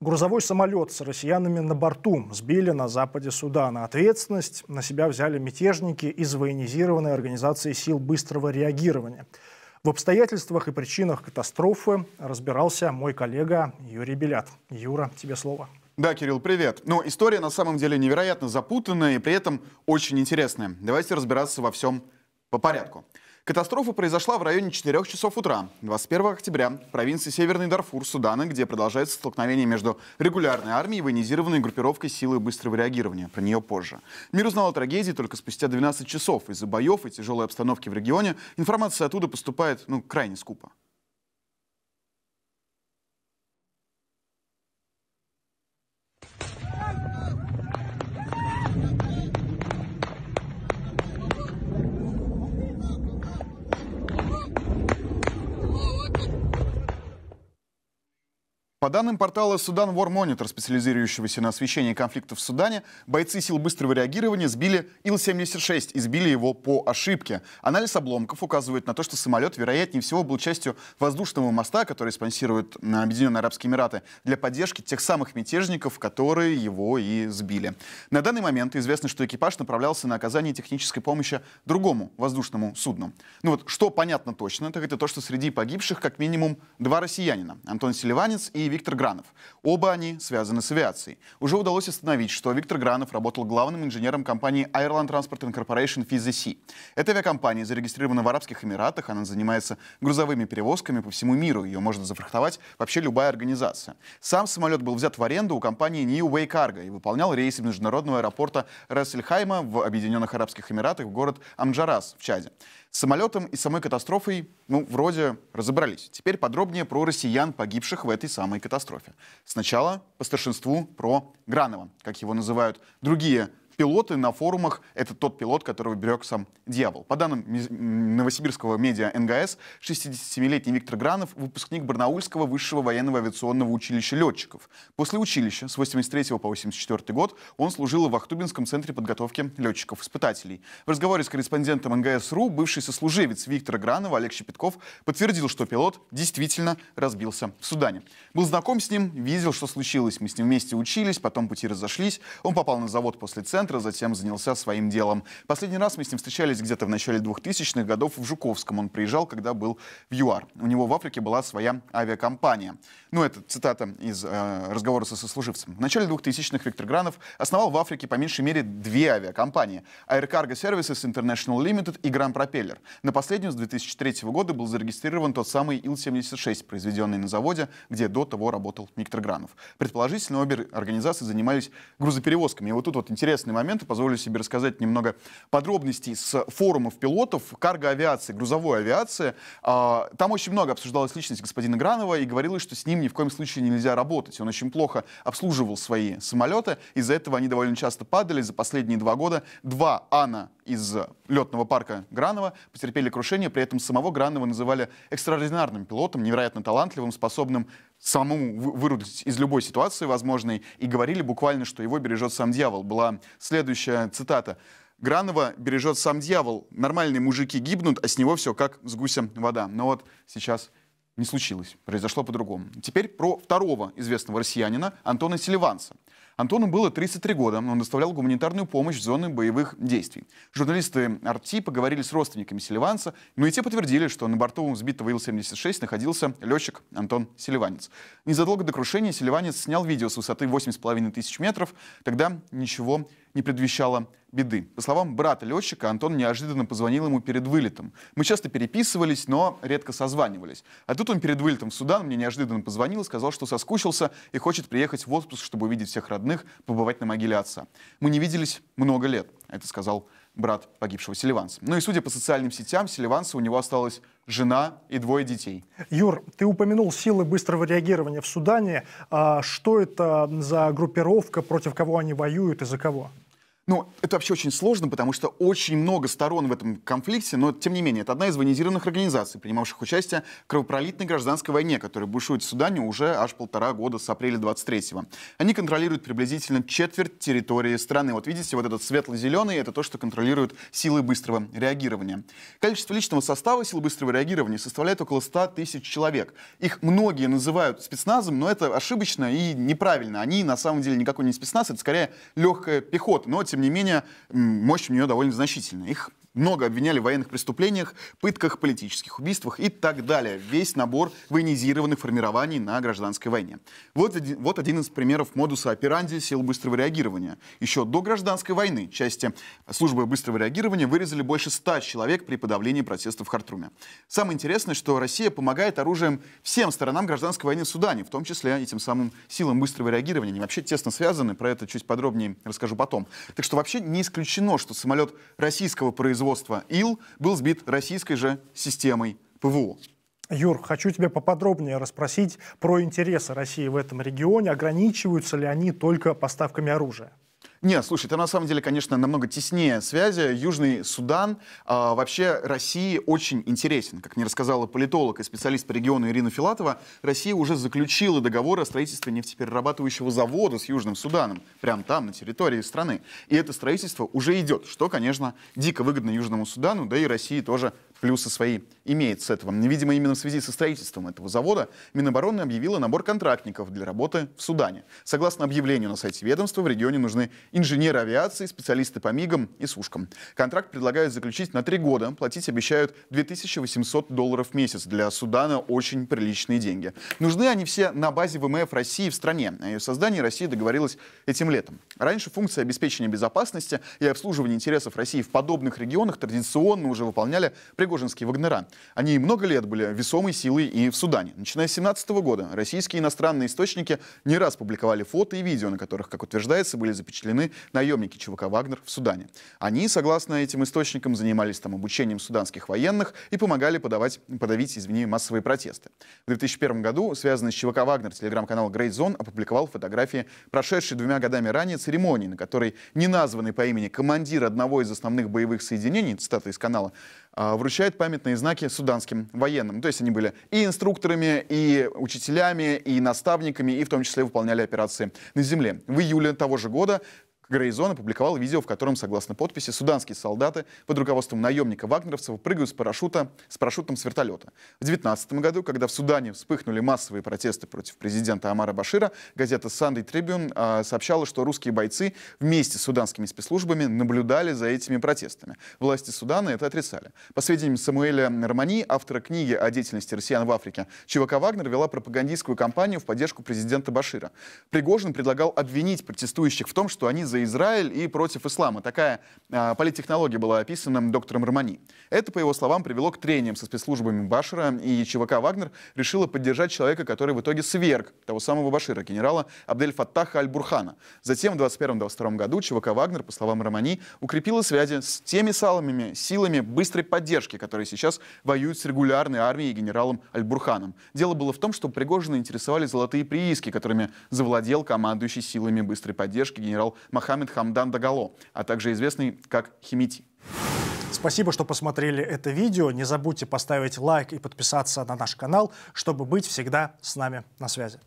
Грузовой самолет с россиянами на борту сбили на западе Судана. Ответственность на себя взяли мятежники из военизированной организации сил быстрого реагирования. В обстоятельствах и причинах катастрофы разбирался мой коллега Юрий Белят. Юра, тебе слово. Да, Кирилл, привет. Но ну, история на самом деле невероятно запутанная и при этом очень интересная. Давайте разбираться во всем по порядку. Катастрофа произошла в районе 4 часов утра, 21 октября, в провинции Северный Дарфур Судана, где продолжается столкновение между регулярной армией и военизированной группировкой силы быстрого реагирования. Про нее позже. Мир узнал о трагедии только спустя 12 часов. Из-за боев и тяжелой обстановки в регионе информация оттуда поступает ну, крайне скупо. По данным портала «Судан War Monitor», специализирующегося на освещении конфликтов в Судане, бойцы сил быстрого реагирования сбили Ил-76 и сбили его по ошибке. Анализ обломков указывает на то, что самолет, вероятнее всего, был частью воздушного моста, который спонсирует э, Объединенные Арабские Эмираты, для поддержки тех самых мятежников, которые его и сбили. На данный момент известно, что экипаж направлялся на оказание технической помощи другому воздушному судну. Ну вот, что понятно точно, так это то, что среди погибших как минимум два россиянина – Антон Селиванец и Виктор Виктор Гранов. Оба они связаны с авиацией. Уже удалось установить, что Виктор Гранов работал главным инженером компании Ireland Transport Incorporation FIZC. Эта авиакомпания зарегистрирована в Арабских Эмиратах, она занимается грузовыми перевозками по всему миру, ее можно зафрахтовать вообще любая организация. Сам самолет был взят в аренду у компании New Way Cargo и выполнял рейсы международного аэропорта Рассельхайма в Объединенных Арабских Эмиратах в город Амджарас в Чаде. С самолетом и самой катастрофой, ну, вроде разобрались. Теперь подробнее про россиян, погибших в этой самой катастрофе катастрофе. Сначала по старшинству про Гранова, как его называют другие пилоты на форумах — это тот пилот, которого берег сам дьявол. По данным новосибирского медиа НГС, 67-летний Виктор Гранов — выпускник Барнаульского высшего военного авиационного училища летчиков. После училища с 83 по 84 год он служил в Ахтубинском центре подготовки летчиков-испытателей. В разговоре с корреспондентом НГС.ру бывший сослуживец Виктора Гранова Олег Щепетков подтвердил, что пилот действительно разбился в Судане. Был знаком с ним, видел, что случилось. Мы с ним вместе учились, потом пути разошлись. Он попал на завод после центра, центра, затем занялся своим делом. Последний раз мы с ним встречались где-то в начале 2000-х годов в Жуковском. Он приезжал, когда был в ЮАР. У него в Африке была своя авиакомпания. Ну, это цитата из э, разговора со сослуживцем. В начале 2000-х Виктор Гранов основал в Африке по меньшей мере две авиакомпании. Air Cargo Services International Limited и Grand Propeller. На последнюю с 2003 года был зарегистрирован тот самый Ил-76, произведенный на заводе, где до того работал Виктор Гранов. Предположительно, обе организации занимались грузоперевозками. И вот тут вот интересный момент и позволю себе рассказать немного подробностей с форумов пилотов карго-авиации, грузовой авиации. А, там очень много обсуждалась личность господина Гранова и говорилось, что с ним ни в коем случае нельзя работать. Он очень плохо обслуживал свои самолеты, из-за этого они довольно часто падали. За последние два года два Ана из летного парка Гранова потерпели крушение, при этом самого Гранова называли экстраординарным пилотом, невероятно талантливым, способным самому вырудить из любой ситуации возможной, и говорили буквально, что его бережет сам дьявол. Была следующая цитата. Гранова бережет сам дьявол. Нормальные мужики гибнут, а с него все как с гусем вода. Но вот сейчас не случилось, произошло по-другому. Теперь про второго известного россиянина Антона Селиванца. Антону было 33 года, он доставлял гуманитарную помощь в зоны боевых действий. Журналисты «Арти» поговорили с родственниками Селиванца, но ну и те подтвердили, что на борту сбитого Ил-76 находился летчик Антон Селиванец. Незадолго до крушения Селиванец снял видео с высоты 8,5 тысяч метров, тогда ничего не не предвещало беды. По словам брата летчика, Антон неожиданно позвонил ему перед вылетом. Мы часто переписывались, но редко созванивались. А тут он перед вылетом в Судан мне неожиданно позвонил, сказал, что соскучился и хочет приехать в отпуск, чтобы увидеть всех родных, побывать на могиле отца. Мы не виделись много лет, это сказал брат погибшего Селиванса. Ну и судя по социальным сетям, Селиванса у него осталось жена и двое детей. Юр, ты упомянул силы быстрого реагирования в Судане. А что это за группировка, против кого они воюют и за кого? Ну, это вообще очень сложно, потому что очень много сторон в этом конфликте, но, тем не менее, это одна из военизированных организаций, принимавших участие в кровопролитной гражданской войне, которая бушует в Судане уже аж полтора года, с апреля 23-го. Они контролируют приблизительно четверть территории страны. Вот видите, вот этот светло-зеленый — это то, что контролируют силы быстрого реагирования. Количество личного состава сил быстрого реагирования составляет около 100 тысяч человек. Их многие называют спецназом, но это ошибочно и неправильно. Они, на самом деле, никакой не спецназ, это скорее легкая пехота. Но, тем тем не менее, мощь у нее довольно значительная. Их много обвиняли в военных преступлениях, пытках, политических убийствах и так далее. Весь набор военизированных формирований на гражданской войне. Вот, один, вот один из примеров модуса операнди сил быстрого реагирования. Еще до гражданской войны части службы быстрого реагирования вырезали больше ста человек при подавлении протестов в Хартруме. Самое интересное, что Россия помогает оружием всем сторонам гражданской войны в Судане, в том числе и тем самым силам быстрого реагирования. Они вообще тесно связаны, про это чуть подробнее расскажу потом. Так что вообще не исключено, что самолет российского производства производства ИЛ был сбит российской же системой ПВО. Юр, хочу тебя поподробнее расспросить про интересы России в этом регионе. Ограничиваются ли они только поставками оружия? Нет, слушай, это на самом деле, конечно, намного теснее связи. Южный Судан а, вообще России очень интересен. Как мне рассказала политолог и специалист по региону Ирина Филатова, Россия уже заключила договор о строительстве нефтеперерабатывающего завода с Южным Суданом, прямо там, на территории страны. И это строительство уже идет, что, конечно, дико выгодно Южному Судану, да и России тоже плюсы свои имеет с этого. Видимо, именно в связи со строительством этого завода Минобороны объявила набор контрактников для работы в Судане. Согласно объявлению на сайте ведомства, в регионе нужны инженеры авиации, специалисты по МИГам и сушкам. Контракт предлагают заключить на три года. Платить обещают 2800 долларов в месяц. Для Судана очень приличные деньги. Нужны они все на базе ВМФ России в стране. О ее создании Россия договорилась этим летом. Раньше функции обеспечения безопасности и обслуживания интересов России в подобных регионах традиционно уже выполняли при пригожинские вагнера. Они много лет были весомой силой и в Судане. Начиная с 17 года российские и иностранные источники не раз публиковали фото и видео, на которых, как утверждается, были запечатлены наемники ЧВК «Вагнер» в Судане. Они, согласно этим источникам, занимались там обучением суданских военных и помогали подавать, подавить, извини, массовые протесты. В 2001 году, связанный с ЧВК «Вагнер», телеграм-канал «Грейт Зон» опубликовал фотографии прошедшей двумя годами ранее церемонии, на которой неназванный по имени командир одного из основных боевых соединений, цитата из канала, а, вручает памятные знаки суданским военным. То есть они были и инструкторами, и учителями, и наставниками, и в том числе выполняли операции на земле. В июле того же года Грейзон опубликовал видео, в котором, согласно подписи, суданские солдаты под руководством наемника Вагнеровцев прыгают с, парашюта, с парашютом с вертолета. В 2019 году, когда в Судане вспыхнули массовые протесты против президента Амара Башира, газета Sunday Tribune э, сообщала, что русские бойцы вместе с суданскими спецслужбами наблюдали за этими протестами. Власти Судана это отрицали. По сведениям Самуэля Романи, автора книги о деятельности россиян в Африке, ЧВК «Вагнер» вела пропагандистскую кампанию в поддержку президента Башира. Пригожин предлагал обвинить протестующих в том, что они за за Израиль и против ислама. Такая а, политтехнология была описана доктором Романи. Это, по его словам, привело к трениям со спецслужбами Башира, и ЧВК «Вагнер» решила поддержать человека, который в итоге сверг того самого Башира, генерала Абдель Фаттаха Аль-Бурхана. Затем в 21-22 году ЧВК «Вагнер», по словам Романи, укрепила связи с теми самыми силами быстрой поддержки, которые сейчас воюют с регулярной армией и генералом Аль-Бурханом. Дело было в том, что Пригожина интересовали золотые прииски, которыми завладел командующий силами быстрой поддержки генерал Махамед Мохаммед Хамдан Дагало, а также известный как Химити. Спасибо, что посмотрели это видео. Не забудьте поставить лайк и подписаться на наш канал, чтобы быть всегда с нами на связи.